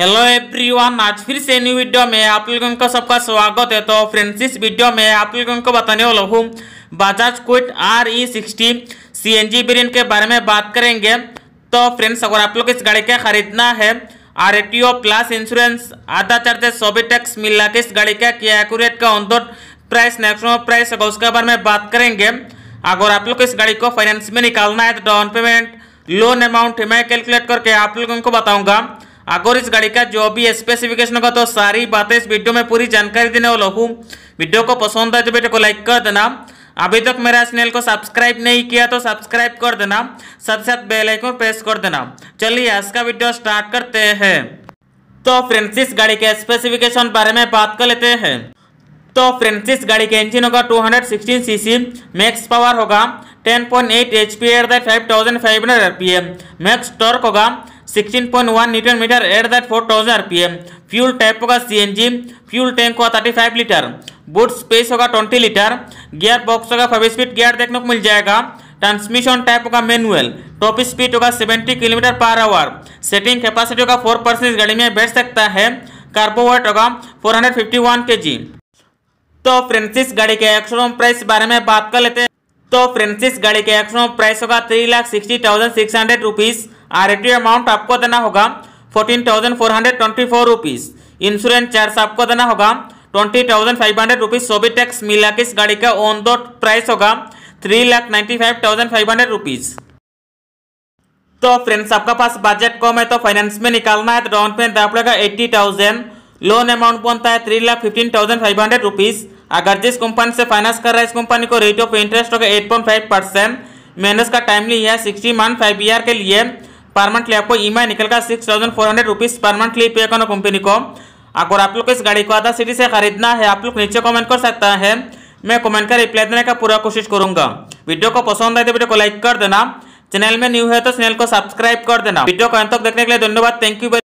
hello everyone आज फिर से न्यू वीडियो में आप लोगों का सबका स्वागत है तो फ्रेंड्स इस वीडियो में आप लोगों को बताने वाला हूँ Bajaj Qute R E sixty C N G variant के बारे में बात करेंगे तो फ्रेंड्स अगर आप लोग इस गाड़ी का खरीदना है R T O plus insurance आधा चार्जेस सभी टैक्स मिला के इस गाड़ी का क्या एक्यूरेट का ऑन प्राइस मैक्सिमम प्राइस होगा उसके बारे में बात करेंगे अगर आप लोग इस गाड़ी को फाइनेंस में निकालना है तो डाउन पेमेंट लोन अमाउंट मैं कैलकुलेट करके आप लोगों को बताऊँगा अगर इस गाड़ी का जो भी स्पेसिफिकेशन का तो सारी बातें इस वीडियो में पूरी जानकारी देने वाला हूँ वीडियो को पसंद आए तो वीडियो को लाइक कर देना अभी तक मेरा चैनल को सब्सक्राइब नहीं किया तो सब्सक्राइब कर देना साथ साथ बेल आइकन प्रेस कर देना चलिए आज का वीडियो स्टार्ट करते हैं तो फ्रेंड्स इस गाड़ी के स्पेसिफिकेशन बारे में बात कर लेते हैं तो फ्रेंड्स इस गाड़ी के इंजन होगा 216 सीसी मैक्स पावर होगा 10.8 HP at the 5500 RPM max torque होगा 16.1 newton metre at that four thousand R P M fuel type होगा सीएनजी फ्यूल टैंक होगा 35 लीटर बूट स्पेस होगा 20 लीटर गियर बॉक्स होगा फाइव स्पीड गियर देखने को मिल जाएगा ट्रांसमिशन टाइप होगा मैनुअल टॉप स्पीड होगा 70 kilometre per hour seating capacity होगा फोर परसेंट गाड़ी में बैठ सकता है कार्बोवेट होगा 451 केजी तो फ्रेंसिस गाड़ी के एक्सोम प्राइस बारे में बात कर लेते हैं तो फ्रेंसिस गाड़ी के एक्सोम प्राइस होगा three lakh sixty thousand six hundred rupees आरएटी अमाउंट आपको देना होगा fourteen thousand four hundred twenty four rupees insurance charge आपको देना होगा twenty thousand five hundred rupees सोबी टैक्स मिला के इस गाड़ी का ऑन द प्राइस होगा three lakh ninety five thousand five hundred rupees तो फ्रेंड्स आपका पास बजट कम है तो फाइनेंस में निकालना है तो डाउन पेमेंट आप लोग एट्टी थाउजेंड लोन अमाउंट बनता है three lakh fifteen thousand five hundred rupees अगर जिस कंपनी से फाइनेंस कर रहा है इस कंपनी को रेट ऑफ इंटरेस्ट होगा eight point five percent minus का टाइमली है सिक्सटी मंथ फाइव ईयर के लिए परमानेंटली आपको ई का six thousand four hundred rupees permanently pay करना कंपनी को अगर आप लोग इस गाड़ी को आधा सिटी से खरीदना है आप लोग नीचे कमेंट कर सकता है मैं कमेंट का रिप्लाई देने का पूरा कोशिश करूंगा वीडियो को पसंद आए तो वीडियो को लाइक कर देना चैनल में न्यू है तो चैनल को सब्सक्राइब कर देना वीडियो को अंत तक देखने के लिए धन्यवाद थैंक यू